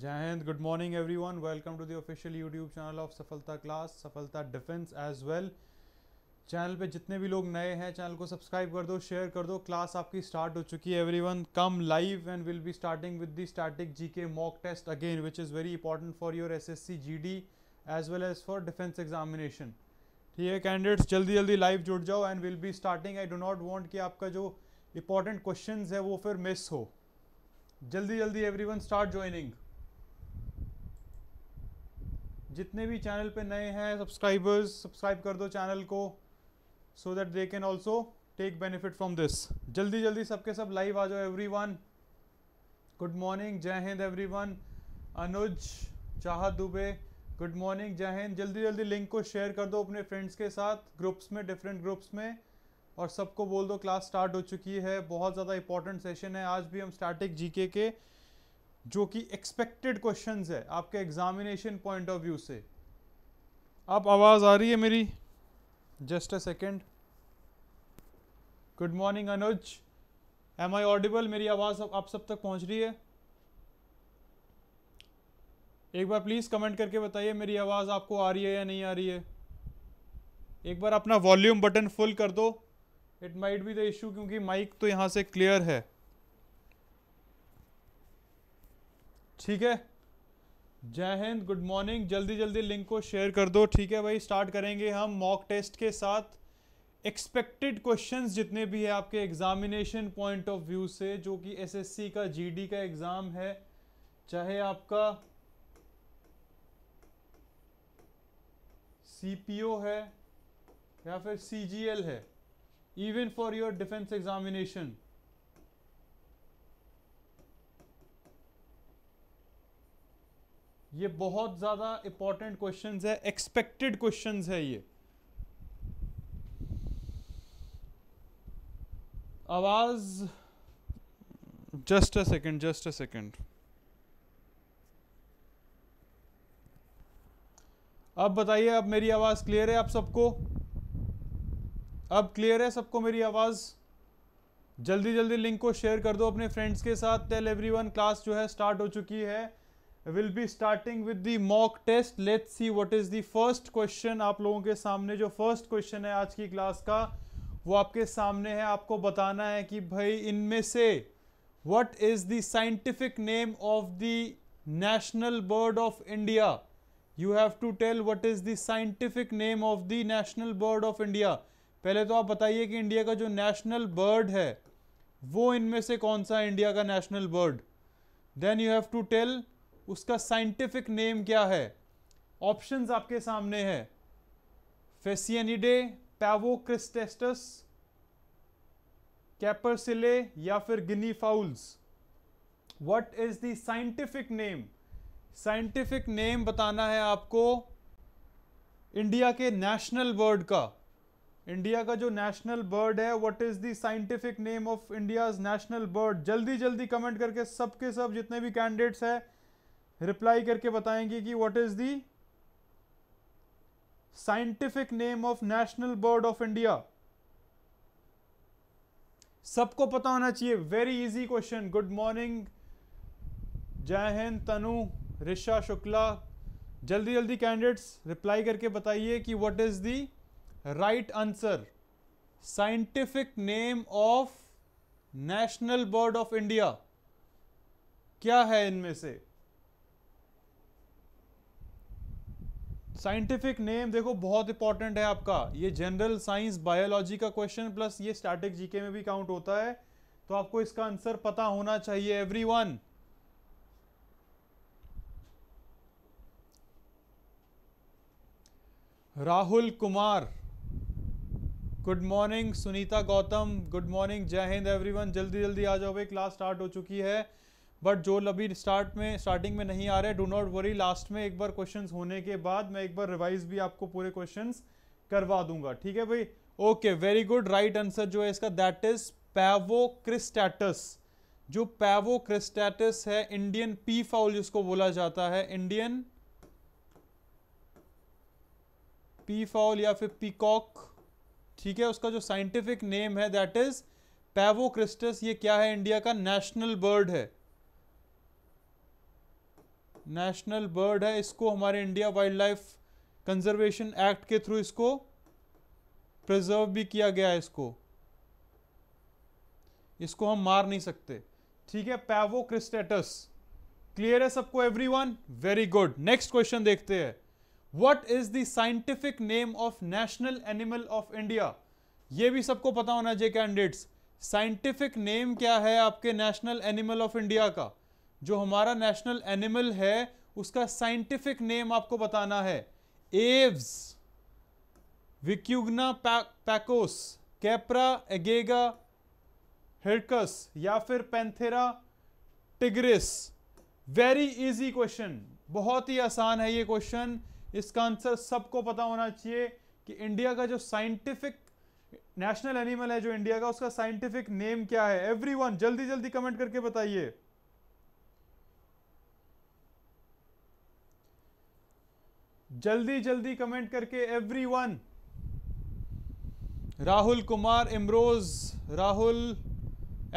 जय Hind good morning everyone welcome to the official official YouTube channel of Safalta class Safalta defence as well channel पे जितने भी लोग नए हैं चैनल को सब्सक्राइब कर दो शेयर कर दो क्लास आपकी स्टार्ट हो चुकी है everyone come live and will be starting with the static G K mock test again which is very important for your S S C G D as well as for defence examination ठीक है candidates जल्दी जल्दी live जुड़ जाओ and will be starting I do not want कि आपका जो important question है वो फिर मिस हो जल्दी जल्दी एवरी वन स्टार्ट ज्वाइनिंग जितने भी चैनल पे नए हैं सब्सक्राइबर्स सब्सक्राइब कर दो चैनल को so that they can also take benefit from this जल्दी जल्दी सबके सब लाइव आ जाओ every one good morning Jai Hind every one अनुज चाहत दुबे गुड मॉर्निंग जय हिंद जल्दी जल्दी लिंक को शेयर कर दो अपने फ्रेंड्स के साथ ग्रुप्स में डिफरेंट ग्रुप्स में और सबको बोल दो क्लास स्टार्ट हो चुकी है बहुत ज़्यादा इंपॉर्टेंट सेशन है आज भी हम स्टार्टिंग जीके के जो कि एक्सपेक्टेड क्वेश्चंस है आपके एग्जामिनेशन पॉइंट ऑफ व्यू से आप आवाज़ आ रही है मेरी just a second good morning Anuj am I audible मेरी आवाज़ आप सब तक पहुंच रही है एक बार प्लीज़ कमेंट करके बताइए मेरी आवाज़ आपको आ रही है या नहीं आ रही है एक बार अपना वॉल्यूम बटन फुल कर दो it might be the issue क्योंकि माइक तो यहाँ से क्लियर है ठीक है जय हिंद गुड मॉर्निंग जल्दी जल्दी लिंक को शेयर कर दो ठीक है भाई स्टार्ट करेंगे हम मॉक टेस्ट के साथ एक्सपेक्टेड क्वेश्चंस जितने भी है आपके एग्जामिनेशन पॉइंट ऑफ व्यू से जो कि एसएससी का जीडी का एग्ज़ाम है चाहे आपका सीपीओ है या फिर सीजीएल है even for your defence examination ये बहुत ज़्यादा इंपॉर्टेंट क्वेश्चन है एक्सपेक्टेड क्वेश्चन है ये आवाज़ just a second just a second अब बताइए अब मेरी आवाज़ क्लियर है आप सबको अब क्लियर है सबको मेरी आवाज़ जल्दी जल्दी लिंक को शेयर कर दो अपने फ्रेंड्स के साथ टेल एवरीवन क्लास जो है स्टार्ट हो चुकी है will be starting with the mock test let see what is the first question आप लोगों के सामने जो फर्स्ट क्वेश्चन है आज की क्लास का वो आपके सामने है आपको बताना है कि भाई इनमें से what is the scientific name of the national bird of India you have to tell what is the scientific name of the national bird of India पहले तो आप बताइए कि इंडिया का जो नेशनल बर्ड है वो इनमें से कौन सा इंडिया का national bird then you have to tell उसका साइंटिफिक नेम क्या है ऑप्शंस आपके सामने है फेसियनिडे पैवोक्रिस्टेस्टस कैपरसिले या फिर guinea fowls what is the scientific name scientific name बताना है आपको इंडिया के नेशनल बर्ड का इंडिया का जो नेशनल बर्ड है what is the scientific name of India's national bird जल्दी जल्दी कमेंट करके सबके सब जितने भी कैंडिडेट्स हैं रिप्लाई करके बताएंगे कि what is the scientific name of national bird of India सबको पता होना चाहिए very easy question good morning Jai Hind तनु रिशा शुक्ला जल्दी जल्दी कैंडिडेट्स रिप्लाई करके बताइए कि what is the right answer scientific name of national bird of India क्या है इनमें से साइंटिफिक नेम देखो बहुत इंपॉर्टेंट है आपका ये जनरल साइंस बायोलॉजी का क्वेश्चन प्लस ये स्टैटिक जीके में भी काउंट होता है तो आपको इसका आंसर पता होना चाहिए everyone Rahul Kumar good morning Sunita Gautam good morning Jai Hind everyone जल्दी जल्दी आ जाओ भाई क्लास स्टार्ट हो चुकी है बट जो अभी स्टार्ट में स्टार्टिंग में नहीं आ रहे डू नॉट वरी लास्ट में एक बार क्वेश्चन होने के बाद मैं एक बार रिवाइज भी आपको पूरे क्वेश्चन करवा दूंगा ठीक है भाई okay very good right answer जो है इसका दैट इज पैवो क्रिस्टैटस जो पैवो क्रिस्टैटस है इंडियन पी फाउल जिसको बोला जाता है इंडियन पी फाउल या फिर पीकॉक ठीक है उसका जो साइंटिफिक नेम है दैट इज पैवो क्रिस्टस ये क्या है इंडिया का नेशनल बर्ड है नेशनल बर्ड है इसको हमारे India wildlife conservation act के थ्रू इसको प्रिजर्व भी किया गया है इसको इसको हम मार नहीं सकते ठीक है पैवो क्रिस्टेटस क्लियर है सबको everyone very good next question देखते हैं what is the scientific name of national animal of India ये भी सबको पता होना चाहिए कैंडिडेट्स साइंटिफिक नेम क्या है आपके नेशनल एनिमल ऑफ इंडिया का जो हमारा नेशनल एनिमल है उसका साइंटिफिक नेम आपको बताना है एव्स विक्यूगना पै, पैकोस कैपरा एगेगा हिरकस या फिर Panthera tigris very easy question बहुत ही आसान है ये क्वेश्चन इसका आंसर सबको पता होना चाहिए कि इंडिया का जो साइंटिफिक नेशनल एनिमल है जो इंडिया का उसका साइंटिफिक नेम क्या है एवरीवन जल्दी जल्दी कमेंट करके बताइए जल्दी जल्दी कमेंट करके everyone Rahul Kumar Imroz Rahul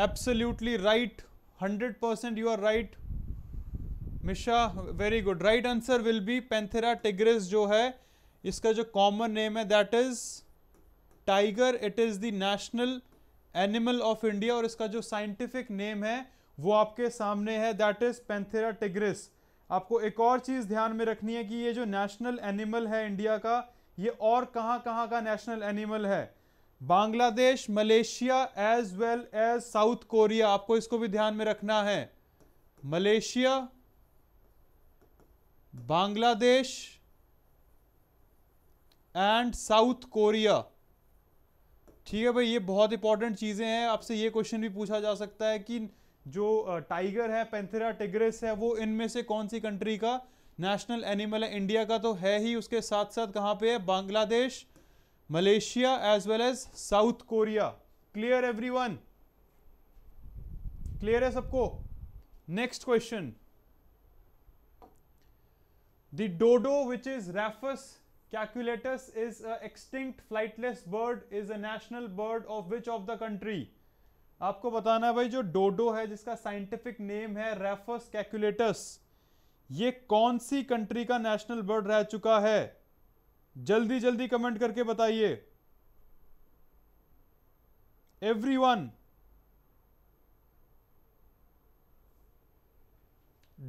absolutely right hundred percent you are right Misha very good right answer will be Panthera tigris जो है इसका जो कॉमन नेम है that is tiger it is the national animal of India और इसका जो साइंटिफिक नेम है वो आपके सामने है दैट इज पेंथेरा टिग्रेस आपको एक और चीज़ ध्यान में रखनी है कि ये जो नेशनल एनिमल है इंडिया का ये और कहाँ कहाँ का नेशनल एनिमल है Bangladesh Malaysia as well as South Korea आपको इसको भी ध्यान में रखना है Malaysia Bangladesh and South Korea ठीक है भाई ये बहुत इंपॉर्टेंट चीज़ें हैं आपसे ये क्वेश्चन भी पूछा जा सकता है कि जो टाइगर है पेंथेरा टिग्रेस है वो इनमें से कौन सी कंट्री का नेशनल एनिमल है इंडिया का तो है ही उसके साथ साथ कहाँ पे है Bangladesh Malaysia as well as South Korea clear everyone clear है सबको next question the dodo which is Raphus cucullatus is a extinct flightless bird is a national bird of which of the country आपको बताना है भाई जो dodo है जिसका scientific name है रेफस कैलकुलेटस ये कौन सी कंट्री का नेशनल बर्ड रह चुका है जल्दी जल्दी कमेंट करके बताइए एवरीवन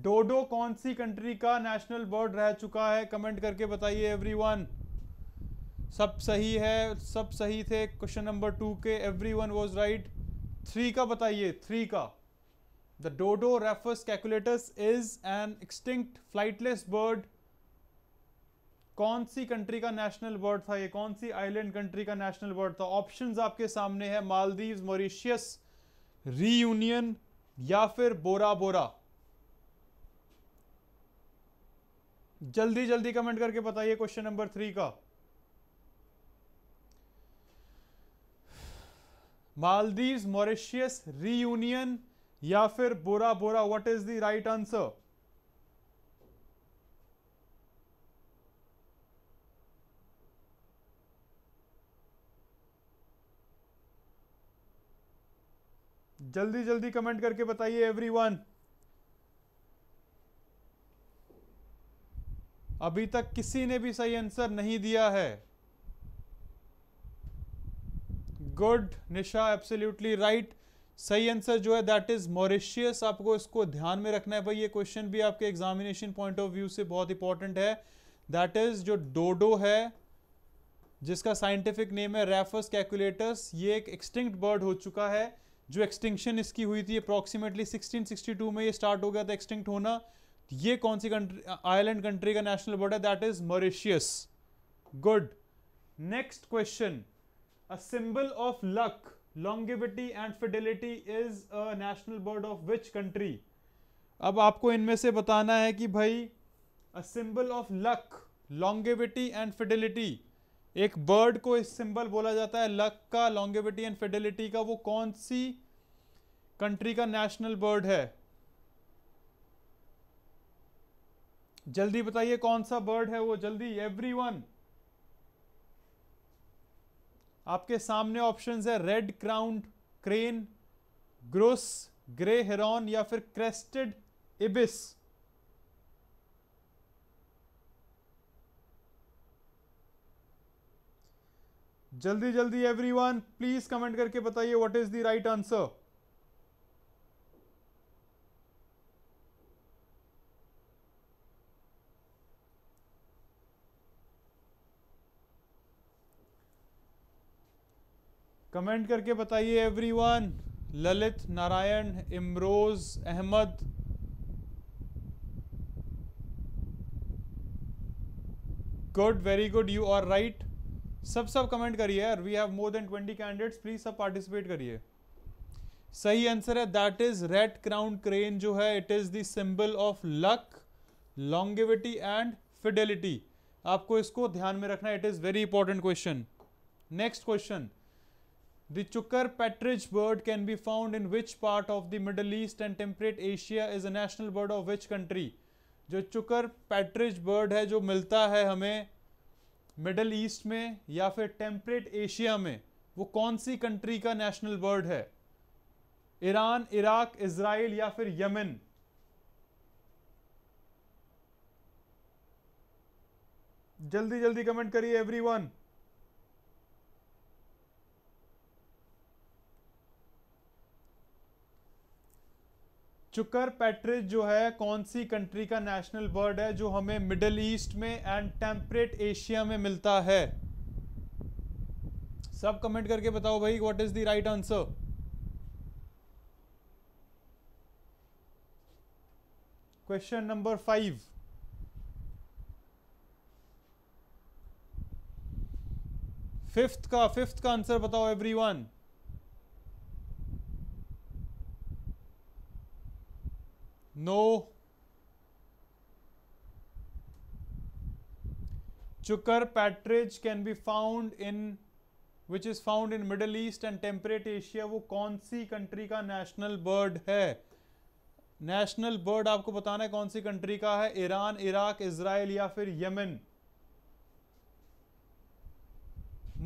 डोडो कौन सी कंट्री का नेशनल बर्ड रह चुका है कमेंट करके बताइए एवरीवन सब सही है सब सही थे क्वेश्चन नंबर टू के एवरीवन वाज राइट थ्री का बताइए थ्री का the dodo Raphus cucullatus is an extinct flightless bird कौन सी कंट्री का नेशनल बर्ड था ये कौन सी आइलैंड कंट्री का नेशनल बर्ड था ऑप्शंस आपके सामने है मालदीव मॉरिशियस रीयूनियन या फिर बोरा बोरा जल्दी जल्दी कमेंट करके बताइए क्वेश्चन नंबर थ्री का मालदीव मॉरिशियस रीयूनियन या फिर Bora Bora what is the right answer जल्दी जल्दी कमेंट करके बताइए एवरीवन अभी तक किसी ने भी सही आंसर नहीं दिया है गुड निशा एब्सोल्युटली राइट सही आंसर जो है दैट इज मॉरिशियस आपको इसको ध्यान में रखना है भाई ये क्वेश्चन भी आपके एग्जामिनेशन पॉइंट ऑफ व्यू से बहुत इंपॉर्टेंट है दैट इज जो डोडो है जिसका साइंटिफिक नेम है रेफर्स कैलकुलेटर्स ये एक एक्सटिंक्ट बर्ड हो चुका है जो एक्सटिंक्शन इसकी हुई थी अप्रॉक्सीमेटली 1662 में ये स्टार्ट हो गया था एक्सटिंक्ट होना ये कौन सी कंट्री आयरलैंड कंट्री का नेशनल बर्ड है that is Mauritius good next question A symbol of luck, longevity and fidelity is a national bird of which country? अब आपको इनमें से बताना है कि भाई a symbol of luck longevity and fidelity एक बर्ड को इस सिंबल बोला जाता है लक का लॉन्गेविटी एंड फिडेलिटी का वो कौन सी कंट्री का नेशनल बर्ड है जल्दी बताइए कौन सा बर्ड है वो जल्दी एवरीवन आपके सामने ऑप्शन है red crowned crane grouse grey heron या फिर क्रेस्टेड इबिस जल्दी जल्दी एवरीवन प्लीज कमेंट करके बताइए what is the right answer comment करके बताइए everyone Lalit Narayan Imroz Ahmed good very good you are right सब सब कमेंट करिए यार we have more than twenty candidates please सब पार्टिसिपेट करिए सही आंसर है that is red crown crane जो है it is symbol of luck longevity and fidelity आपको इसको ध्यान में रखना it is very important question next question The chukar partridge bird can be found in which part of the Middle East and temperate Asia is a national bird of which country? जो चुकर पैट्रिज bird है जो मिलता है हमें Middle East में या फिर temperate Asia में वो कौन सी कंट्री का नेशनल बर्ड है ईरान इराक इसराइल या फिर यमन जल्दी जल्दी कमेंट करिए एवरीवन चुकर पैट्रिज जो है कौन सी कंट्री का नेशनल बर्ड है जो हमें मिडल ईस्ट में एंड टेम्परेट एशिया में मिलता है सब कमेंट करके बताओ भाई what is the right answer question number five fifth का फिफ्थ का आंसर बताओ everyone no chukar partridge can be found in which is found in Middle East and temperate Asia वो कौन सी कंट्री का नेशनल बर्ड है national bird आपको बताना है कौन सी कंट्री का है ईरान इराक इसराइल या फिर Yemen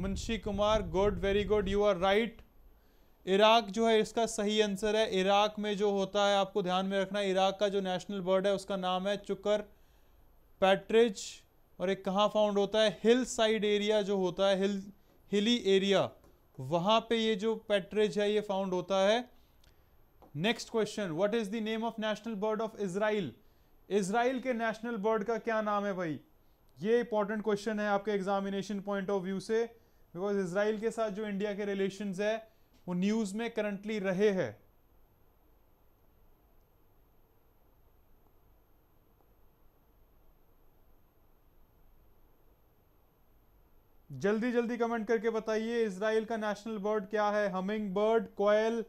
Munshi Kumar good very good you are right Iraq जो है इसका सही आंसर है इराक में जो होता है आपको ध्यान में रखना इराक का जो नेशनल बर्ड है उसका नाम है चुकर पैट्रिज और एक कहाँ फाउंड होता है हिल साइड एरिया जो होता है हिल हिली एरिया वहाँ पे ये जो पैट्रिज है ये फाउंड होता है next question what is the name of national bird of Israel Israel के नेशनल बर्ड का क्या नाम है भाई ये इंपॉर्टेंट क्वेश्चन है आपके एग्जामिनेशन पॉइंट ऑफ व्यू से बिकॉज इसराइल के साथ जो इंडिया के रिलेशन है वो न्यूज में करंटली रहे हैं जल्दी जल्दी कमेंट करके बताइए इसराइल का नेशनल बर्ड क्या है हमिंग बर्ड कोयल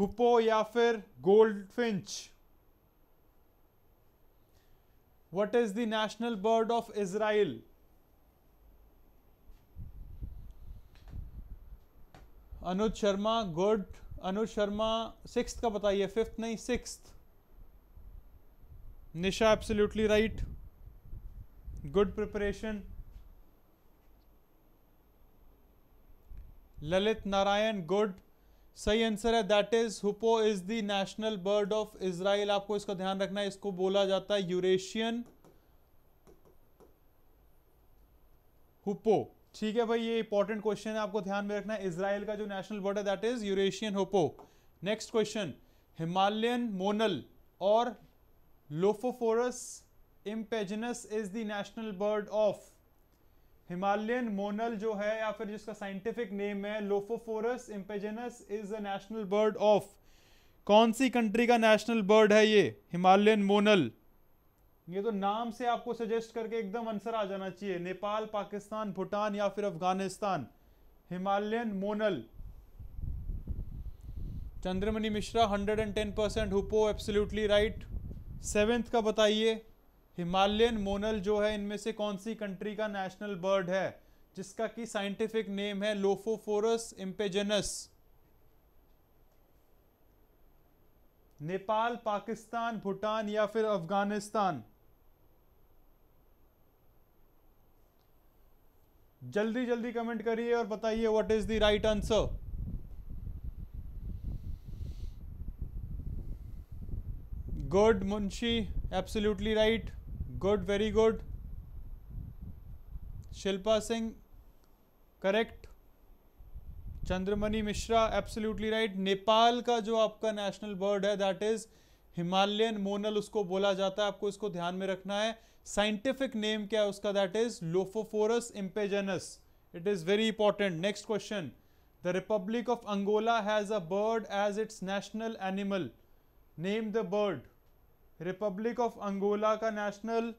हुपो या फिर goldfinch what is the national bird of Israel Anuj Sharma good Anuj Sharma six का बताइए फिफ्थ नहीं six Nisha absolutely right good preparation Lalit Narayan good सही आंसर है that is hoopoe is the national bird of Israel आपको इसका ध्यान रखना है इसको बोला जाता है यूरेशियन हुपो ठीक है भाई ये इंपॉर्टेंट क्वेश्चन है आपको ध्यान में रखना है इसराइल का जो नेशनल बर्ड है that is Eurasian hoopoe next question Himalayan monal और Lophophorus impejanus is the national bird of Himalayan monal जो है या फिर जिसका साइंटिफिक नेम है Lophophorus impejanus is the national bird of कौन सी कंट्री का नेशनल बर्ड है ये हिमालयन मोनल ये तो नाम से आपको सजेस्ट करके एकदम आंसर आ जाना चाहिए नेपाल पाकिस्तान भूटान या फिर Afghanistan Himalayan monal Chandramani Mishra 110 percent hoopoe absolutely right seventh का बताइए हिमालयन मोनल जो है इनमें से कौन सी कंट्री का नेशनल बर्ड है जिसका कि साइंटिफिक नेम है लोफोफोरस इम्पेजेनस नेपाल पाकिस्तान भूटान या फिर अफगानिस्तान जल्दी जल्दी कमेंट करिए और बताइए what is the right answer good Munshi absolutely right good very good Shilpa Singh correct Chandramani Mishra absolutely right Nepal का जो आपका नेशनल बर्ड है दैट इज हिमालयन मोनल उसको बोला जाता है आपको इसको ध्यान में रखना है साइंटिफिक नेम क्या है उसका that is Lophophorus impejanus it is very important next question the Republic of Angola has a bird as its national animal name the bird Republic of Angola का नेशनल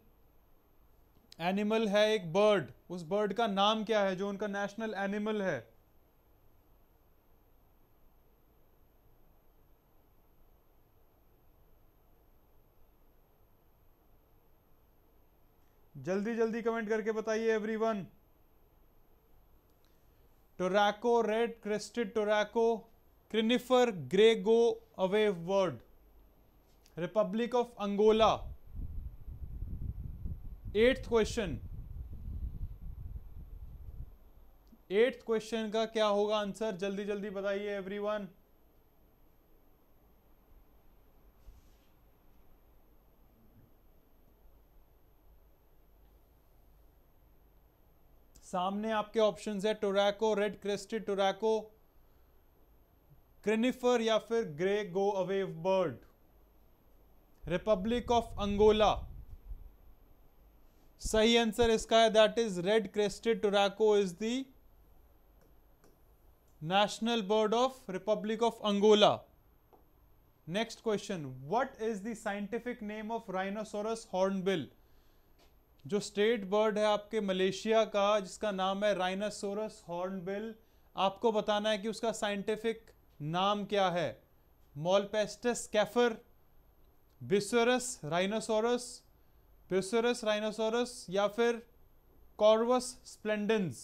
एनिमल है एक bird उस bird का नाम क्या है जो उनका नेशनल एनिमल है जल्दी जल्दी कमेंट करके बताइए everyone turaco red crested turaco crinifer grey go away bird Republic of Angola eighth question eighth question का क्या होगा आंसर जल्दी जल्दी बताइए एवरीवन सामने आपके ऑप्शन है टोरैको रेड क्रेस्टेड टोरैको क्रिनिफर या फिर grey go away bird Republic of Angola सही आंसर इसका है that is red crested touraco is the national bird of Republic of Angola next question what is the scientific name of rhinoceros hornbill जो state bird है आपके Malaysia का जिसका नाम है राइनासोरस हॉर्नबिल आपको बताना है कि उसका साइंटिफिक नाम क्या है मॉलपेस्टस कैफर बिसोरस राइनासोरस बिसोरस राइनासोरस या फिर कॉर्वस स्प्लेंडेंस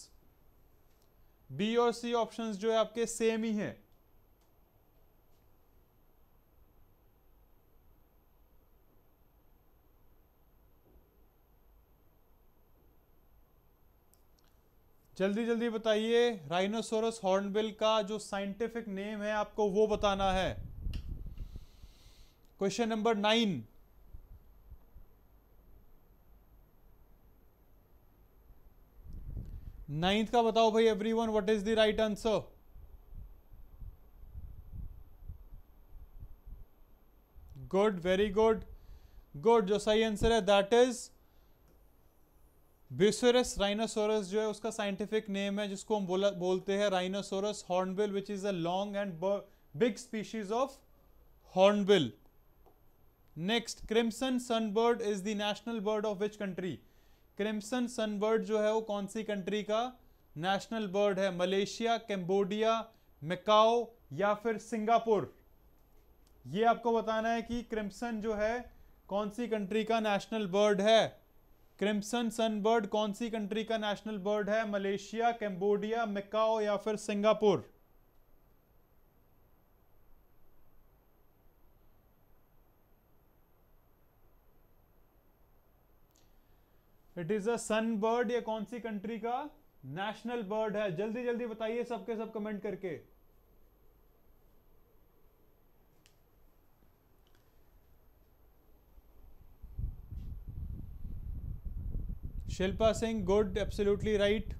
बी और सी ऑप्शंस जो है आपके सेम ही हैं जल्दी जल्दी बताइए राइनोसोरस हॉर्नबिल का जो साइंटिफिक नेम है आपको वो बताना है क्वेश्चन नंबर नाइन नाइन्थ का बताओ भाई everyone what is the right answer good very good good जो सही आंसर है दैट इज ब्यूसरस राइनासोरस जो है उसका साइंटिफिक नेम है जिसको हम बोला बोलते हैं rhinoceros hornbill which is a long and big species of hornbill next crimson sunbird is the national bird of which country crimson sunbird जो है वो कौन सी कंट्री का नेशनल बर्ड है मलेशिया कैम्बोडिया मेकाओ या फिर सिंगापुर ये आपको बताना है कि क्रिम्सन जो है कौन सी कंट्री का नेशनल बर्ड है क्रिम्सन सनबर्ड कौन सी कंट्री का नेशनल बर्ड है मलेशिया कैम्बोडिया मेकाओ या फिर Singapore it is a sun bird या कौन सी कंट्री का नेशनल बर्ड है जल्दी जल्दी बताइए सबके सब कमेंट करके Shilpa Singh good absolutely right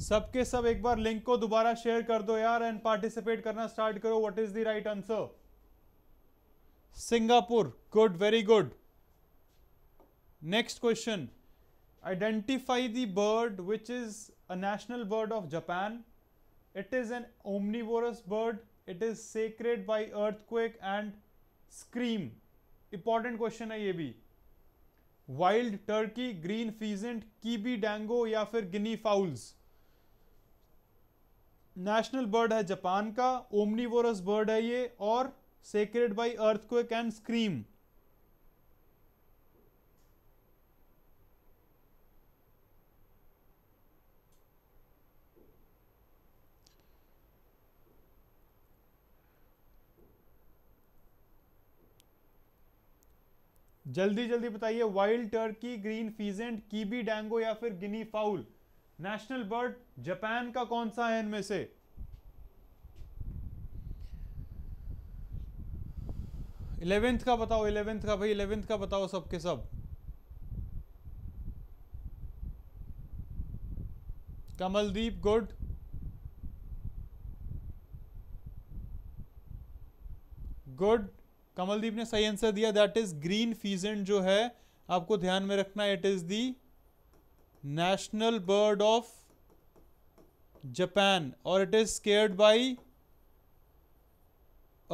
सबके सब एक बार लिंक को दोबारा शेयर कर दो यार एंड पार्टिसिपेट करना स्टार्ट करो what is the right answer Singapore good very good next question identify the bird which is a national bird of Japan it is an omnivorous bird it is sacred by earthquake and scream important question है ये भी wild turkey green pheasant kibi dango या फिर guinea fowls national bird है Japan का omnivorous bird है ये और sacred by earth quick and scream जल्दी जल्दी बताइए wild turkey green pheasant kibi dango या फिर guinea fowl national bird Japan का कौन सा है इनमें से इलेवेंथ का बताओ इलेवेंथ का भाई इलेवेंथ का बताओ सबके सब कमलदीप गुड गुड कमलदीप ने सही आंसर दिया दैट इज ग्रीन फीजेंट जो है आपको ध्यान में रखना it is the national bird of Japan और it is cared by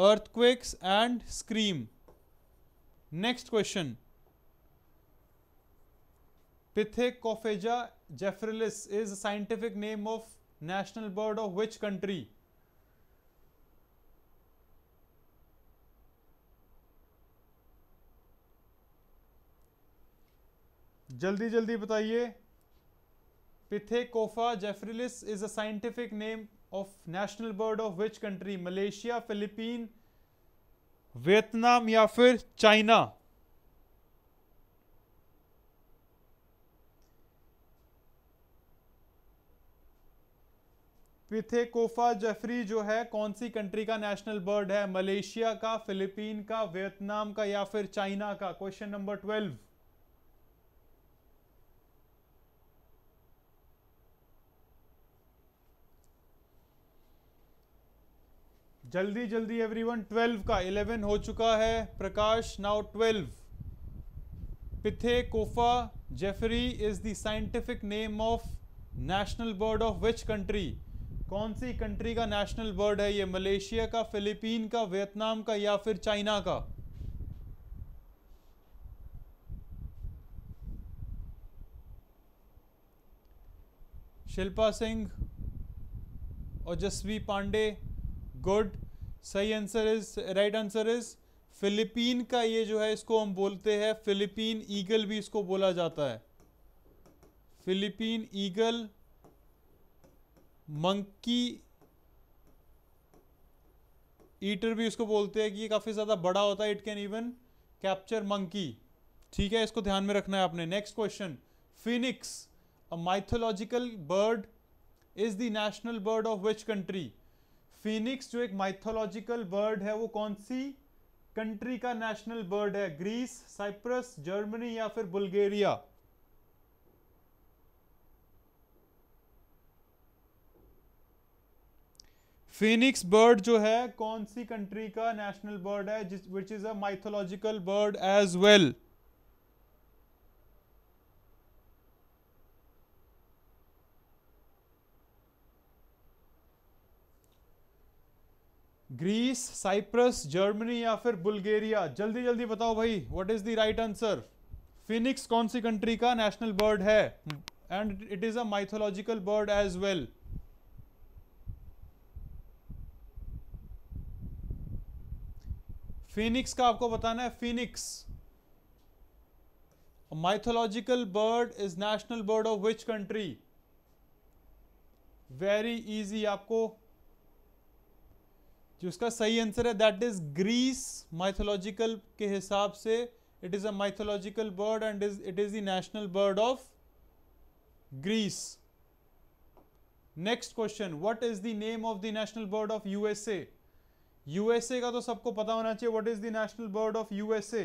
earthquakes and scream next question pithecophaga jefferyi is scientific name of national bird of which country जल्दी जल्दी बताइए pithecophaga is a scientific name of national bird of which country Malaysia Philippine Vietnam या फिर China pithecophaga जो है कौन सी country का नेशनल बर्ड है मलेशिया का फिलीपीन का वियतनाम का या फिर चाइना का क्वेश्चन नंबर ट्वेल्व जल्दी जल्दी एवरीवन 12 का 11 हो चुका है Prakash now 12 pithecophaga jefferyi is the scientific name of national bird of which country कौन सी कंट्री का नेशनल बर्ड है ये मलेशिया का फिलीपीन का वियतनाम का या फिर चाइना का शिल्पा सिंह और जस्वी पांडे गुड सही answer is right answer is Philippine का ये जो है इसको हम बोलते हैं फिलिपीन ईगल भी इसको बोला जाता है फिलिपीन ईगल मंकी ईटर भी इसको बोलते हैं कि ये काफ़ी ज़्यादा बड़ा होता है it can even capture monkey ठीक है इसको ध्यान में रखना है आपने next question phoenix a mythological bird is the national bird of which country phoenix जो एक माइथोलॉजिकल बर्ड है वो कौन सी कंट्री का नेशनल बर्ड है ग्रीस साइप्रस जर्मनी या फिर बुल्गेरिया फिनिक्स बर्ड जो है कौन सी कंट्री का नेशनल बर्ड है which is a mythological bird as well Greece Cyprus Germany या फिर बुल्गेरिया जल्दी जल्दी बताओ भाई what is the right answer phoenix कौन सी कंट्री का नेशनल बर्ड है and it is a mythological bird as well phoenix का आपको बताना है phoenix mythological bird is national bird of which country very easy आपको जो इसका सही आंसर है दैट इज ग्रीस माइथोलॉजिकल के हिसाब से it is a mythological bird and is it is the national bird of Greece next question what is the name of the national bird of USA USA का तो सबको पता होना चाहिए what is the national bird of USA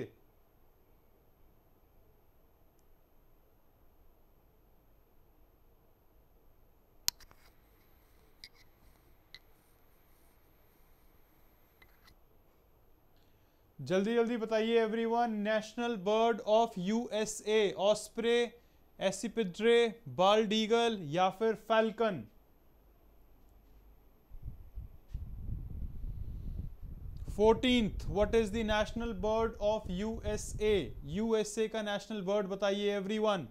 जल्दी जल्दी बताइए everyone national bird of USA osprey accipitridae bald eagle या फिर falcon fourteenth what is the national bird of USA USA का नेशनल बर्ड बताइए everyone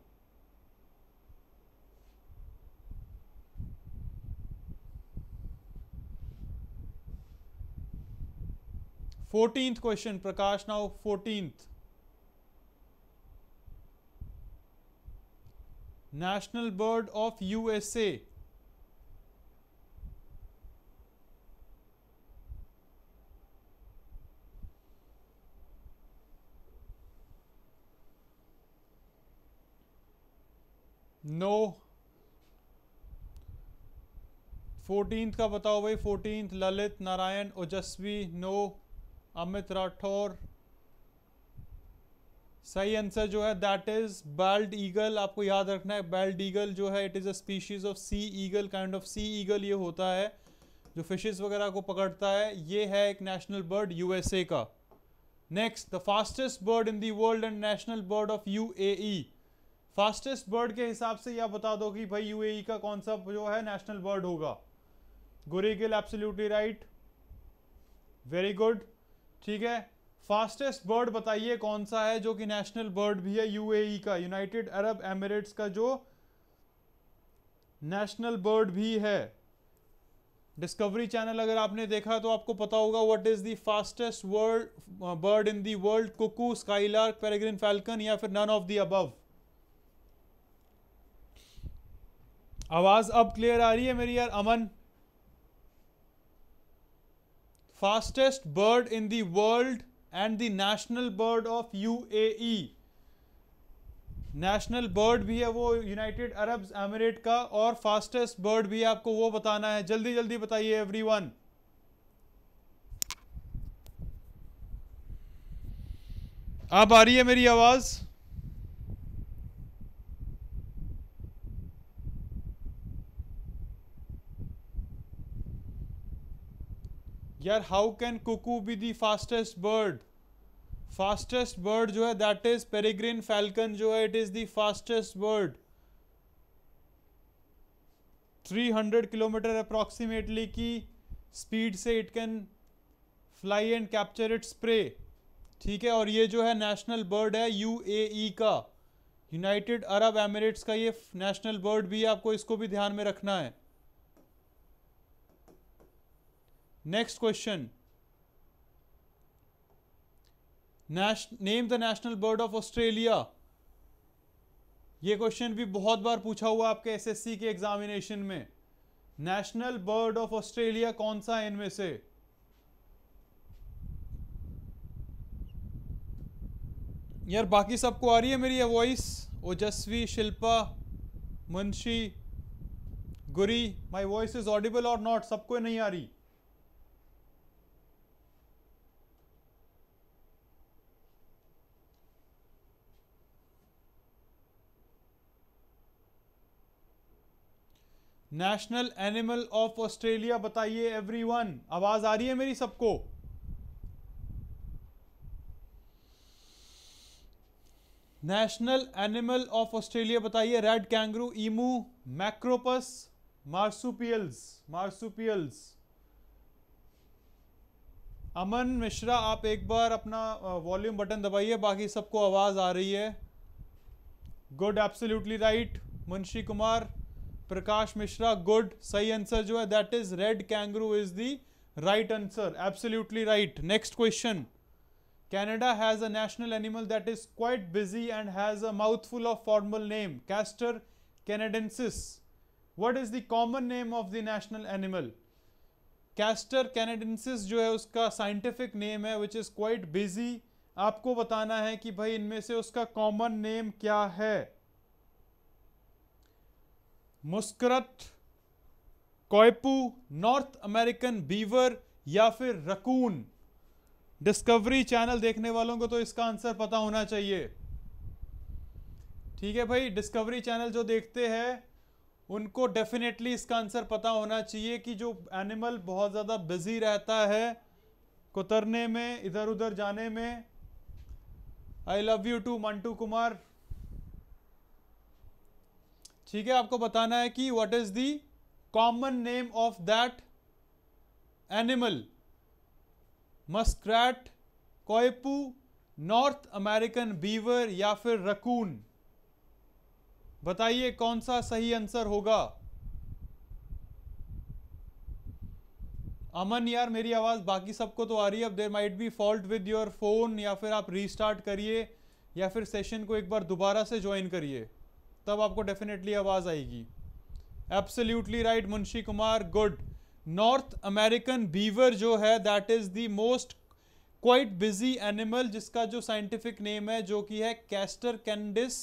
14th question prakash now 14th national bird of usa no fourteen का बताओ भाई fourteen Lalit Narayan ओजस्वी no Amit Rathore सही answer जो है दैट इज बेल्ड ईगल आपको याद रखना है बेल्ड ईगल जो है it is a species of sea eagle kind of sea eagle ये होता है जो फिशेस वगैरह को पकड़ता है ये है एक नेशनल बर्ड यूएसए का next the fastest bird in the world and national bird of UAE fastest bird के हिसाब से यह बता दो कि भाई यूएई e का कौन सा जो है नेशनल बर्ड होगा गुरेगिल एब्सोल्युटली राइट वेरी गुड ठीक है फास्टेस्ट बर्ड बताइए कौन सा है जो कि नेशनल बर्ड भी है यूएई e का यूनाइटेड अरब एमिरेट्स का जो नेशनल बर्ड भी है डिस्कवरी चैनल अगर आपने देखा तो आपको पता होगा what is the fastest world bird in the world cuckoo skylark peregrine falcon या फिर नन ऑफ द अबव आवाज अब क्लियर आ रही है मेरी यार Aman fastest bird in the world and the national bird of UAE national bird भी है वो यूनाइटेड अरब एमिरेट का और फास्टेस्ट बर्ड भी आपको वो बताना है जल्दी जल्दी बताइए एवरीवन अब आ रही है मेरी आवाज़ यार how can cuckoo be the fastest bird fastest bird जो है दैट इज पेरेग्रीन फैल्कन जो है it is the fastest bird 300 kilometre approximately की स्पीड से it can fly and capture its prey ठीक है और ये जो है नेशनल बर्ड है ए e का यूनाइटेड अरब एमिरेट्स का ये नेशनल बर्ड भी है आपको इसको भी ध्यान में रखना है next question name the national bird of Australia ये क्वेश्चन भी बहुत बार पूछा हुआ आपके एसएससी के एग्जामिनेशन में नेशनल बर्ड ऑफ ऑस्ट्रेलिया कौन सा है इनमें से यार बाकी सबको आ रही है मेरी voice Ojasvi Shilpa Munshi Guri my voice is audible और नॉट सबको नहीं आ रही नेशनल एनिमल ऑफ ऑस्ट्रेलिया बताइए एवरीवन आवाज आ रही है मेरी सबको नेशनल एनिमल ऑफ ऑस्ट्रेलिया बताइए red kangaroo emu macropus marsupials marsupials Aman Mishra आप एक बार अपना वॉल्यूम बटन दबाइए बाकी सबको आवाज़ आ रही है good absolutely right Munshi Kumar Prakash Mishra good सही आंसर जो है that is red kangaroo is the right answer absolutely right next question Canada has a national animal that is quite busy and has a mouthful of formal name castor canadensis what is the common name of the national animal castor canadensis जो है उसका scientific name है which is quite busy आपको बताना है कि भाई इनमें से उसका कॉमन नेम क्या है muskrat coypu North American beaver या फिर रकून डिस्कवरी चैनल देखने वालों को तो इसका आंसर पता होना चाहिए ठीक है भाई डिस्कवरी चैनल जो देखते हैं उनको डेफिनेटली इसका आंसर पता होना चाहिए कि जो एनिमल बहुत ज़्यादा बिजी रहता है कुतरने में इधर उधर जाने में I love you too Mantu Kumar ठीक है आपको बताना है कि what is the common name of that animal muskrat coypu North American beaver या फिर रकून बताइए कौन सा सही आंसर होगा अमन यार मेरी आवाज़ बाकी सबको तो आ रही है अब there might be fault with your phone या फिर आप रीस्टार्ट करिए या फिर सेशन को एक बार दोबारा से ज्वाइन करिए तब आपको डेफिनेटली आवाज़ आएगी absolutely right Munshi Kumar good North American beaver जो है that is the most quite busy animal जिसका जो साइंटिफिक नेम है जो कि है कैस्टर कैंडिस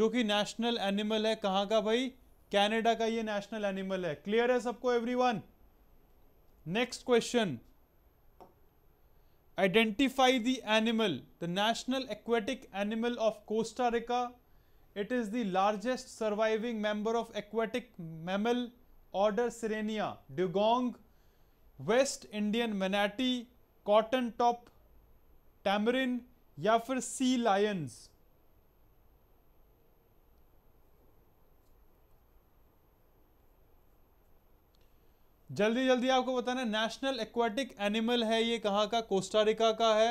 जो कि नेशनल एनिमल है कहाँ का भाई कैनेडा का ये नेशनल एनिमल है क्लियर है सबको everyone next question identify the animal the national aquatic animal of Costa Rica It is the largest surviving member of aquatic mammal order Sirenia, dugong, West Indian manatee, cotton top tamarin या फिर सी Lions जल्दी जल्दी आपको बताना national aquatic animal है ये कहाँ का कोस्टारिका का है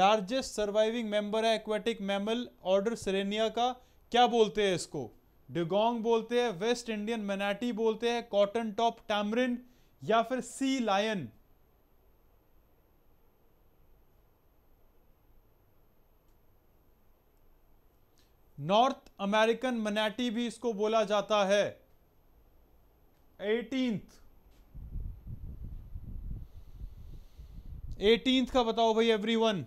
लार्जेस्ट सर्वाइविंग मेंबर है एक्वाटिक मैमल ऑर्डर सिरेनिया का क्या बोलते हैं इसको डिगोंग बोलते हैं वेस्ट इंडियन मेनाटी बोलते हैं कॉटन टॉप टैमरिन या फिर sea lion North American manatee भी इसको बोला जाता है एटींथ एटींथ का बताओ भाई एवरीवन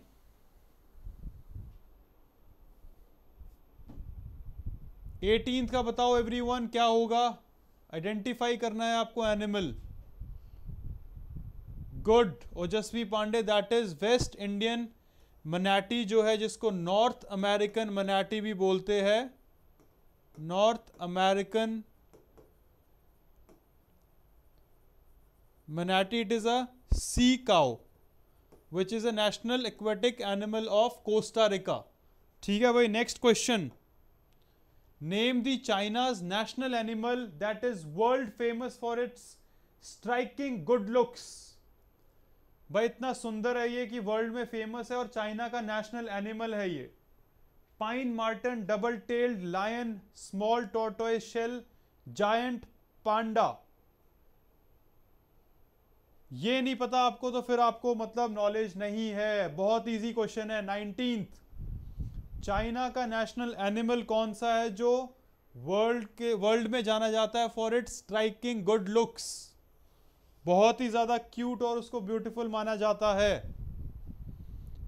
एटीन का बताओ एवरीवन क्या होगा आइडेंटिफाई करना है आपको animal good Ojasvi Pandey that is West Indian manatee जो है जिसको नॉर्थ अमेरिकन मनाटी भी बोलते हैं North American manatee it is a sea cow which is a national aquatic animal of Costa Rica ठीक है भाई नेक्स्ट क्वेश्चन Name the China's national animal that is world famous for its striking good looks. भाई इतना सुंदर है ये कि वर्ल्ड में फेमस है और चाइना का नेशनल एनिमल है ये pine marten double tailed lion small tortoiseshell giant panda ये नहीं पता आपको तो फिर आपको मतलब नॉलेज नहीं है बहुत इजी क्वेश्चन है नाइनटीन्थ चाइना का नेशनल एनिमल कौन सा है जो वर्ल्ड के वर्ल्ड में जाना जाता है for its striking good looks बहुत ही ज़्यादा क्यूट और उसको ब्यूटीफुल माना जाता है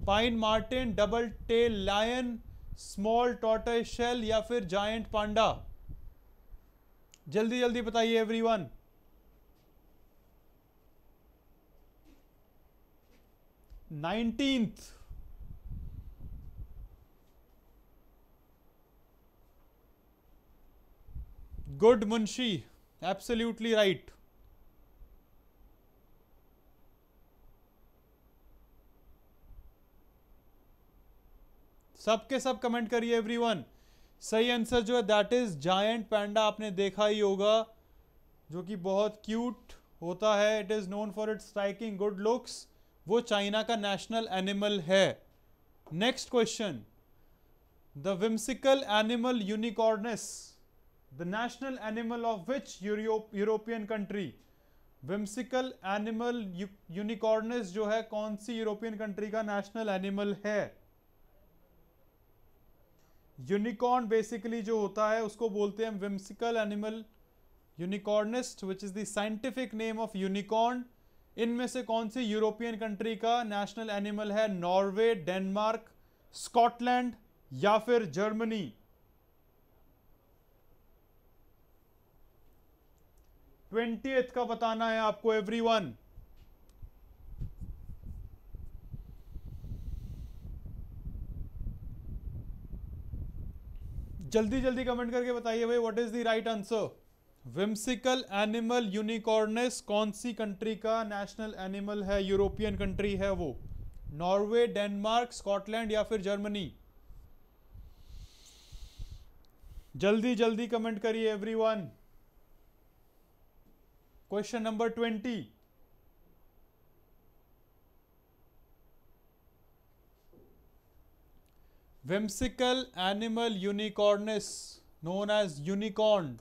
pine marten double tail lion small tortoiseshell या फिर जायंट पांडा जल्दी जल्दी बताइए everyone nineteenth good Munshi absolutely right सबके सब कमेंट करिए एवरीवन सही आंसर जो है दैट इज जायंट पैंडा आपने देखा ही होगा जो कि बहुत क्यूट होता है it is known for its striking good looks वो चाइना का नेशनल एनिमल है next question the whimsical animal unicornis The national animal of which Euro European whimsical animal unicornis जो है कौन सी यूरोपियन कंट्री का नेशनल एनिमल है unicorn basically जो होता है उसको बोलते हैं whimsical animal unicornis which is the scientific name of unicorn इनमें से कौन सी यूरोपियन कंट्री का नेशनल एनिमल है नॉर्वे डेनमार्क स्कॉटलैंड या फिर जर्मनी ट्वेंटी का बताना है आपको एवरीवन जल्दी जल्दी कमेंट करके बताइए भाई what is the right answer whimsical animal unicornis कौन सी कंट्री का नेशनल एनिमल है यूरोपियन कंट्री है वो नॉर्वे डेनमार्क स्कॉटलैंड या फिर जर्मनी जल्दी जल्दी कमेंट करिए everyone question number twenty whimsical animal unicornis known as unicorn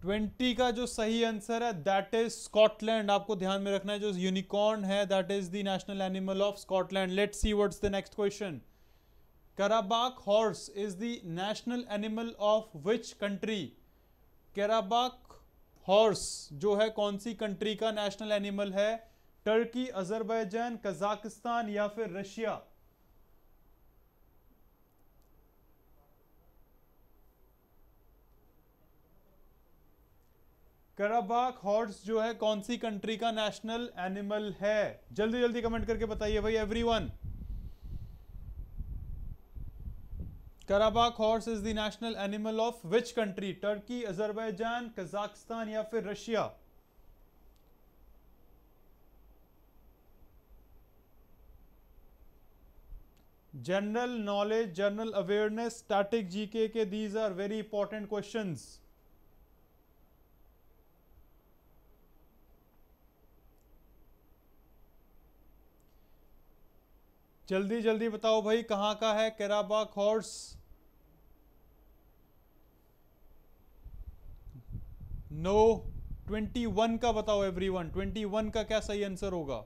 twenty का जो सही आंसर है दैट इज स्कॉटलैंड आपको ध्यान में रखना है जो यूनिकॉर्न है that is the national animal of Scotland let see words the next question Karabakh horse is the national animal of which country? Karabakh horse जो है कौन सी कंट्री का नेशनल एनिमल है टर्की अजरबैजान कजाकिस्तान या फिर Russia Karabakh horse जो है कौन सी कंट्री का नेशनल एनिमल है जल्दी जल्दी कमेंट करके बताइए भाई everyone Karabakh horse is the national animal of which country Turkey Azerbaijan Kazakhstan या फिर Russia general knowledge general awareness static GK के these are very important questions जल्दी जल्दी बताओ भाई कहां का है Karabakh horse no twenty one का बताओ एवरी वन ट्वेंटी वन का क्या सही आंसर होगा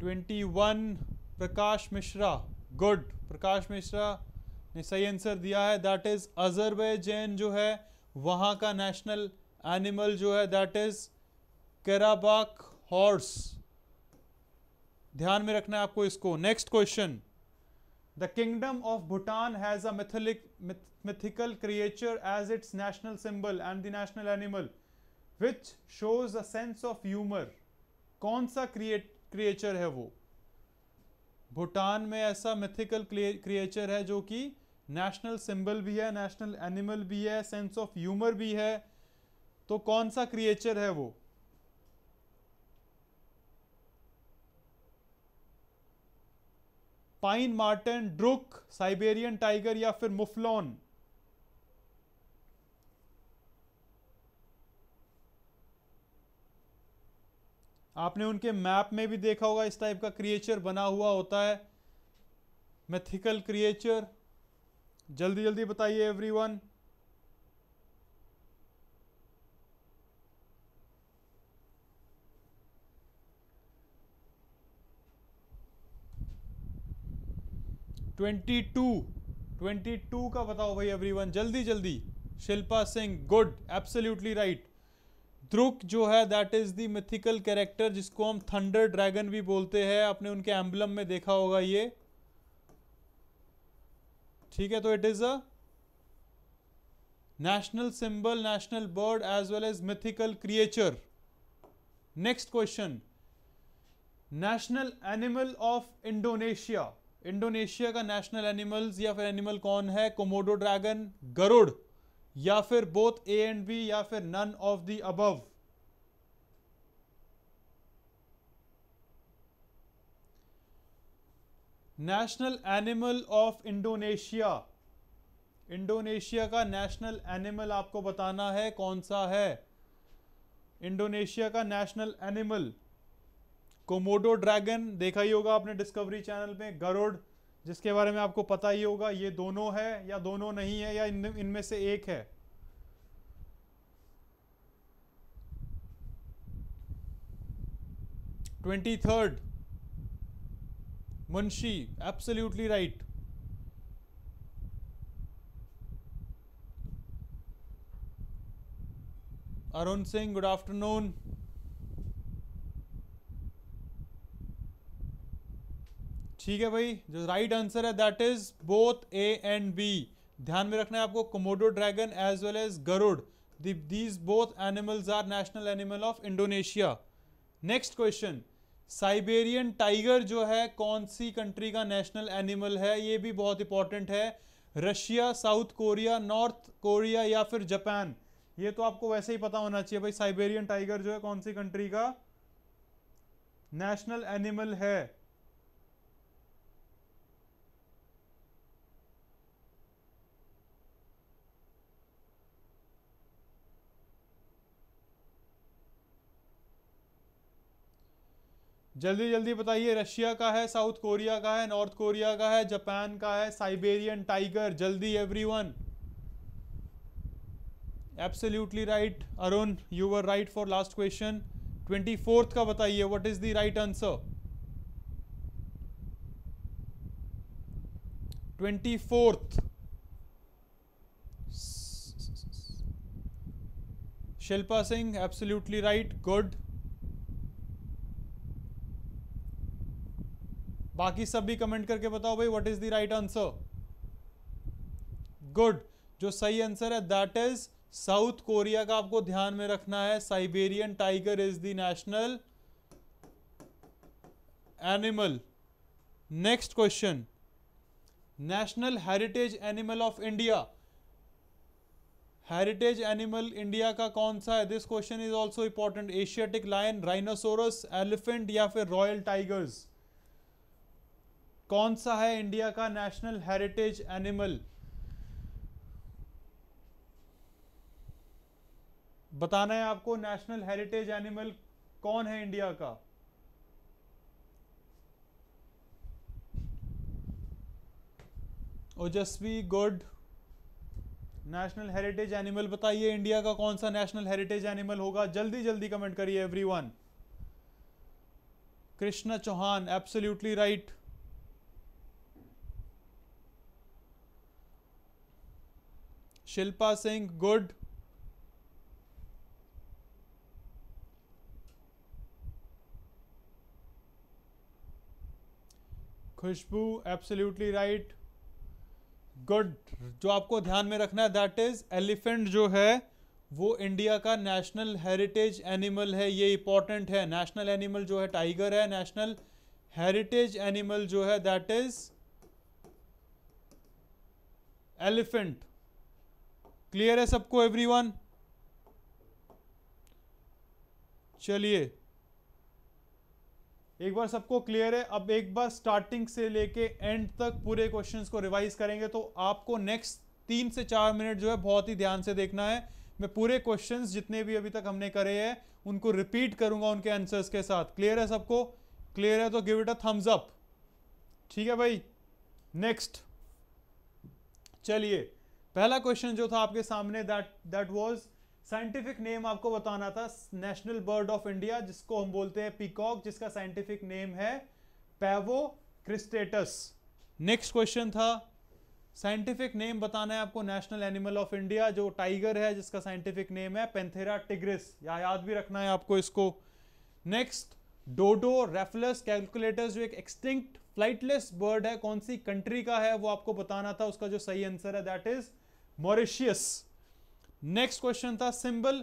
twenty one Prakash Mishra good Prakash Mishra ने सही आंसर दिया है दैट इज जैन जो है वहां का नेशनल एनिमल जो है दैट इज कराबाक हॉर्स ध्यान में रखना है आपको इसको next question The kingdom of Bhutan has a mythic myth, mythical creature as its national symbol and the national animal, which shows a sense of humor. कौन सा creature है वो भूटान में ऐसा मिथिकल क्रिएचर है जो कि नेशनल सिंबल भी है नेशनल एनिमल भी है सेंस ऑफ ह्यूमर भी है तो कौन सा क्रिएचर है वो pine marten Druk Siberian tiger या फिर मुफलॉन आपने उनके मैप में भी देखा होगा इस टाइप का क्रिएचर बना हुआ होता है मैथिकल क्रिएचर जल्दी जल्दी बताइए everyone twenty two twenty two का बताओ भाई एवरीवन जल्दी जल्दी Shilpa Singh good absolutely right Druk जो है दैट इज़ दिथिकल मिथिकल कैरेक्टर जिसको हम थंडर ड्रैगन भी बोलते हैं आपने उनके एम्बलम में देखा होगा ये ठीक है तो it is a national symbol national bird as well as mythical creature next question national animal of Indonesia Indonesia का नेशनल एनिमल्स या फिर एनिमल कौन है कोमोडो ड्रैगन गरुड़ या फिर बोथ ए एंड बी या फिर none of the above national animal of Indonesia Indonesia का नेशनल एनिमल आपको बताना है कौन सा है इंडोनेशिया का नेशनल एनिमल कोमोडो ड्रैगन देखा ही होगा आपने डिस्कवरी चैनल पे गरुड़ जिसके बारे में आपको पता ही होगा ये दोनों है या दोनों नहीं है या इनमें इन से एक है twenty third Munshi absolutely right Arun Singh good afternoon ठीक है भाई जो राइट आंसर है that is both A and B ध्यान में रखना है आपको Komodo dragon as well as Garuda these both animals are national animal of Indonesia next question Siberian tiger जो है कौन सी कंट्री का नेशनल एनिमल है ये भी बहुत इंपॉर्टेंट है Russia South Korea North Korea या फिर जापान ये तो आपको वैसे ही पता होना चाहिए भाई साइबेरियन टाइगर जो है कौन सी कंट्री का नेशनल एनिमल है जल्दी जल्दी बताइए रशिया का है साउथ कोरिया का है नॉर्थ कोरिया का है जापान का है साइबेरियन टाइगर जल्दी everyone absolutely right Arun you were right for last question twenty fourth का बताइए what is the right answer twenty fourth Shilpa Singh absolutely right good बाकी सब भी कमेंट करके बताओ भाई what is the right answer good जो सही आंसर है दैट इज साउथ कोरिया का आपको ध्यान में रखना है Siberian tiger is the national animal next question national heritage animal of India heritage animal India का कौन सा है this question is also important Asiatic lion rhinoceros elephant या फिर रॉयल टाइगर्स कौन सा है इंडिया का नेशनल हेरिटेज एनिमल बताना है आपको नेशनल हेरिटेज एनिमल कौन है इंडिया का Ojaswi good national heritage animal बताइए इंडिया का कौन सा नेशनल हेरिटेज एनिमल होगा जल्दी जल्दी कमेंट करिए everyone Krishna Chauhan absolutely right Shilpa Singh good Khushbu absolutely right good जो आपको ध्यान में रखना है दैट इज एलिफेंट जो है वो इंडिया का नेशनल हेरिटेज एनिमल है ये इंपॉर्टेंट है नेशनल एनिमल जो है टाइगर है नेशनल हेरिटेज एनिमल जो है दैट इज एलिफेंट क्लियर है सबको एवरीवन चलिए एक बार सबको क्लियर है अब एक बार स्टार्टिंग से लेके एंड तक पूरे क्वेश्चंस को रिवाइज करेंगे तो आपको नेक्स्ट तीन से चार मिनट जो है बहुत ही ध्यान से देखना है मैं पूरे क्वेश्चंस जितने भी अभी तक हमने करे हैं उनको रिपीट करूंगा उनके आंसर्स के साथ क्लियर है सबको क्लियर है तो give it a thumbs up ठीक है भाई नेक्स्ट चलिए पहला क्वेश्चन जो था आपके सामने that that was scientific name आपको बताना था नेशनल बर्ड ऑफ इंडिया जिसको हम बोलते हैं पीकॉक जिसका साइंटिफिक नेम है पैवो क्रिस्टेटस नेक्स्ट क्वेश्चन था साइंटिफिक नेम बताना है आपको नेशनल एनिमल ऑफ इंडिया जो टाइगर है जिसका साइंटिफिक नेम है पेंथेरा टिग्रिस या याद भी रखना है आपको इसको नेक्स्ट डोडो रेफलस कैलकुलेटर्स जो एक एक्सटिंक्ट फ्लाइटलेस बर्ड है कौन सी कंट्री का है वो आपको बताना था उसका जो सही आंसर है that is Mauritius next question था symbol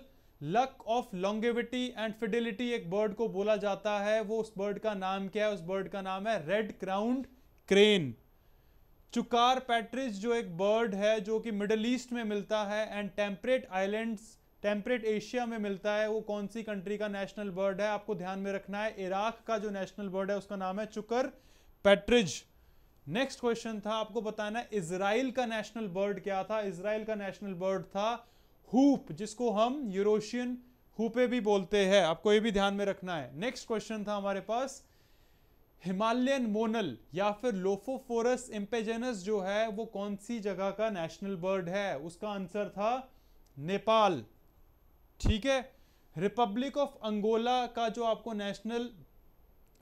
luck of longevity and fidelity एक बर्ड को बोला जाता है वो उस बर्ड का नाम क्या है उस बर्ड का नाम है red crowned crane chukar partridge जो एक बर्ड है जो कि मिडल ईस्ट में मिलता है and temperate islands temperate Asia में मिलता है वो कौन सी कंट्री का नेशनल बर्ड है आपको ध्यान में रखना है इराक का जो नेशनल बर्ड है उसका नाम है चुकर पैट्रिज नेक्स्ट क्वेश्चन था आपको बताना इसराइल का नेशनल बर्ड क्या था इसराइल का नेशनल बर्ड था हुप जिसको हम यूरोशियन हुपे भी बोलते हैं आपको ये भी ध्यान में रखना है नेक्स्ट क्वेश्चन था हमारे पास हिमालयन मोनल या फिर लोफोफोरस इम्पेजेनस जो है वो कौन सी जगह का नेशनल बर्ड है उसका आंसर था नेपाल ठीक है रिपब्लिक ऑफ अंगोला का जो आपको नेशनल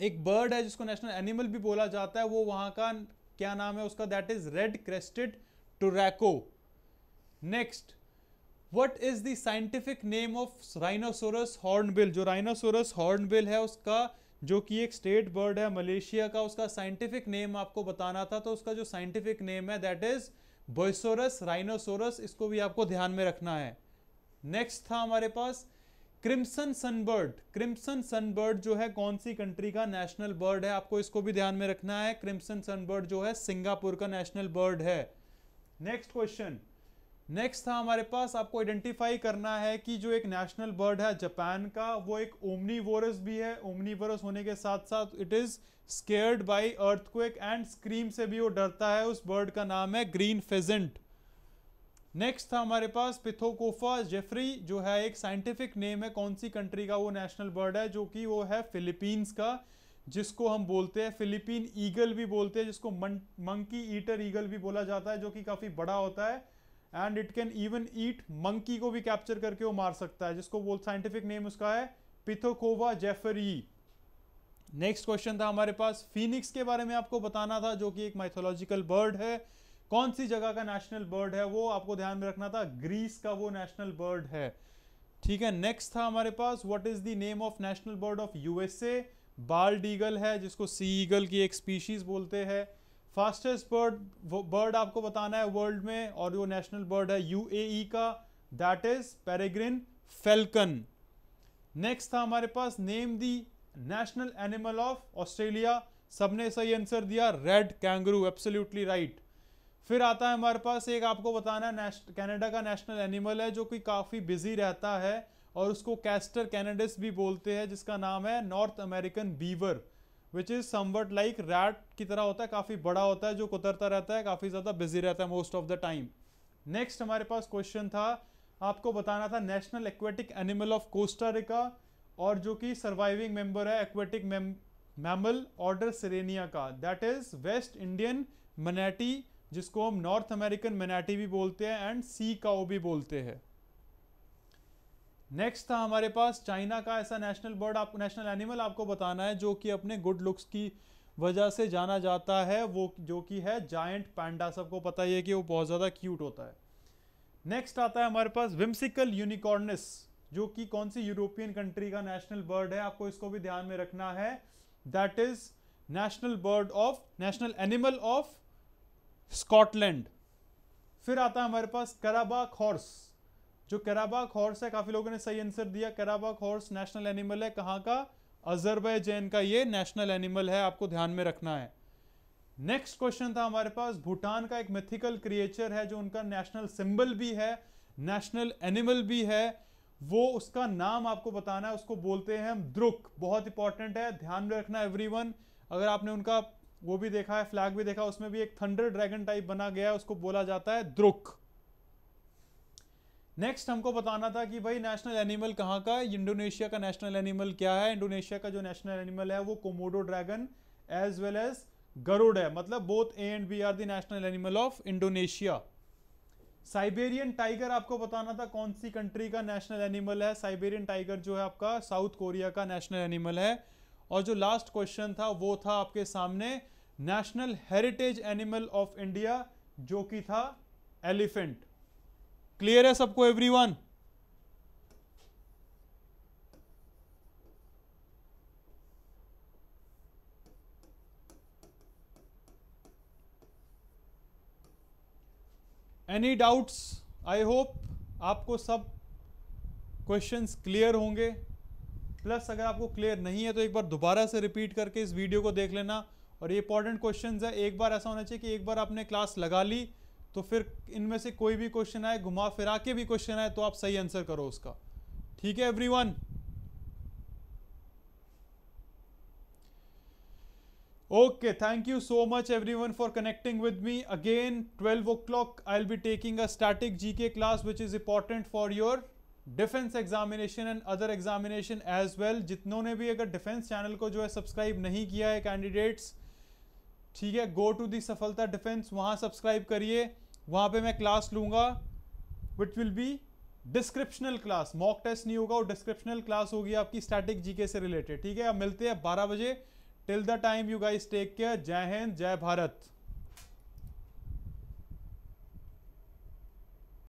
एक बर्ड है जिसको नेशनल एनिमल भी बोला जाता है वो वहां का क्या नाम है उसका that is red crested turaco next what is the scientific name of rhinoceros hornbill जो राइनोसोरस हॉर्नबिल है उसका जो कि एक स्टेट बर्ड है मलेशिया का उसका साइंटिफिक नेम आपको बताना था तो उसका जो साइंटिफिक नेम है दैट इज बोसोरस राइनोसोरस इसको भी आपको ध्यान में रखना है नेक्स्ट था हमारे पास क्रिम्सन सनबर्ड क्रिम्सन सनबर्ड जो है कौन सी कंट्री का नेशनल बर्ड है आपको इसको भी ध्यान में रखना है क्रिम्सन सनबर्ड जो है सिंगापुर का नेशनल बर्ड है नेक्स्ट क्वेश्चन नेक्स्ट था हमारे पास आपको आइडेंटिफाई करना है कि जो एक नेशनल बर्ड है जापान का वो एक ओमनी भी है ओमनी होने के साथ साथ it is scared by earthquake and scream से भी वो डरता है उस बर्ड का नाम है ग्रीन फेजेंट नेक्स्ट था हमारे पास पिथोकोफा जेफरी जो है एक साइंटिफिक नेम है कौन सी कंट्री का वो नेशनल बर्ड है जो कि वो है फिलीपींस का जिसको हम बोलते हैं फिलीपीन ईगल भी बोलते हैं जिसको मंकी ईटर ईगल भी बोला जाता है जो कि काफ़ी बड़ा होता है and it can even eat monkey को भी कैप्चर करके वो मार सकता है जिसको बोल साइंटिफिक नेम उसका है पिथोकोवा जेफरी नेक्स्ट क्वेश्चन था हमारे पास फिनिक्स के बारे में आपको बताना था जो कि एक माइथोलॉजिकल बर्ड है कौन सी जगह का नेशनल बर्ड है वो आपको ध्यान में रखना था ग्रीस का वो नेशनल बर्ड है ठीक है नेक्स्ट था हमारे पास what is the name of national bird of USA bald eagle है जिसको सी ईगल की एक स्पीशीज बोलते हैं फास्टेस्ट बर्ड बर्ड आपको बताना है वर्ल्ड में और वो नेशनल बर्ड है यू e का that is peregrine falcon next था हमारे पास name the national animal of Australia सबने सही आंसर दिया रेड कैंगरू एब्सोल्यूटली राइट फिर आता है हमारे पास एक आपको बताना है कनाडा का नेशनल एनिमल है जो कि काफ़ी बिजी रहता है और उसको कैस्टर कैनेडिस भी बोलते हैं जिसका नाम है North American beaver which is something like rat की तरह होता है काफ़ी बड़ा होता है जो कुतरता रहता है काफ़ी ज़्यादा बिजी रहता है most of the time next हमारे पास क्वेश्चन था आपको बताना था national aquatic animal of Costa Rica जो कि सर्वाइविंग मेंबर है एक्वेटिक मैमल ऑर्डर सिरेनिया का that is West Indian manatee जिसको हम नॉर्थ अमेरिकन मेनाटी भी बोलते हैं एंड सी काओ भी बोलते हैं नेक्स्ट था हमारे पास चाइना का ऐसा नेशनल बर्ड आप नेशनल एनिमल आपको बताना है जो कि अपने गुड लुक्स की वजह से जाना जाता है वो जो कि है जायंट पैंडा सबको पता ही है कि वो बहुत ज़्यादा क्यूट होता है नेक्स्ट आता है हमारे पास विम्सिकल यूनिकॉर्निस जो कि कौन सी यूरोपियन कंट्री का नेशनल बर्ड है आपको इसको भी ध्यान में रखना है that is national bird of national animal of Scotland फिर आता है हमारे पास कराबाक हॉर्स जो कराबाक हॉर्स है काफी लोगों ने सही आंसर दिया कराबाक हॉर्स नेशनल एनिमल है कहाँ का अजरबैजैन का ये नेशनल एनिमल है आपको ध्यान में रखना है नेक्स्ट क्वेश्चन था हमारे पास भूटान का एक मिथिकल क्रिएचर है जो उनका नेशनल सिंबल भी है नेशनल एनिमल भी है वो उसका नाम आपको बताना है उसको बोलते हैं हम द्रुक बहुत इंपॉर्टेंट है ध्यान में रखना एवरीवन अगर आपने उनका वो भी देखा है फ्लैग भी देखा उसमें भी एक थंडर ड्रैगन टाइप बना गया है उसको बोला जाता है द्रुक नेक्स्ट हमको बताना था कि भाई नेशनल एनिमल कहाँ का है इंडोनेशिया का नेशनल एनिमल क्या है इंडोनेशिया का जो नेशनल एनिमल है वो Komodo dragon as well as Garuda है मतलब both A and B are the national animal of Indonesia Siberian tiger आपको बताना था कौन सी कंट्री का नेशनल एनिमल है साइबेरियन टाइगर जो है आपका साउथ कोरिया का नेशनल एनिमल है और जो लास्ट क्वेश्चन था वो था आपके सामने national heritage animal of India जो कि था एलिफेंट क्लियर है सबको everyone any doubts I hope आपको सब क्वेश्चंस क्लियर होंगे प्लस अगर आपको क्लियर नहीं है तो एक बार दोबारा से रिपीट करके इस वीडियो को देख लेना और ये इंपॉर्टेंट क्वेश्चन है एक बार ऐसा होना चाहिए कि एक बार आपने क्लास लगा ली तो फिर इनमें से कोई भी क्वेश्चन आए घुमा फिरा के भी क्वेश्चन आए तो आप सही आंसर करो उसका ठीक है everyone so much everyone for connecting with me again twelve O 12 I'll be taking a starting GK class which is important for your defence examination and other examination as well जितनों ने भी अगर defence channel को जो है subscribe नहीं किया है कैंडिडेट्स ठीक है गो टू दी सफलता डिफेंस वहाँ सब्सक्राइब करिए वहाँ पे मैं क्लास लूँगा which will be descriptional class mock test नहीं होगा और डिस्क्रिप्शनल क्लास होगी आपकी स्टैटिक जीके से रिलेटेड ठीक है अब मिलते हैं बारह बजे till the time you guys take care Jai Hind जय भारत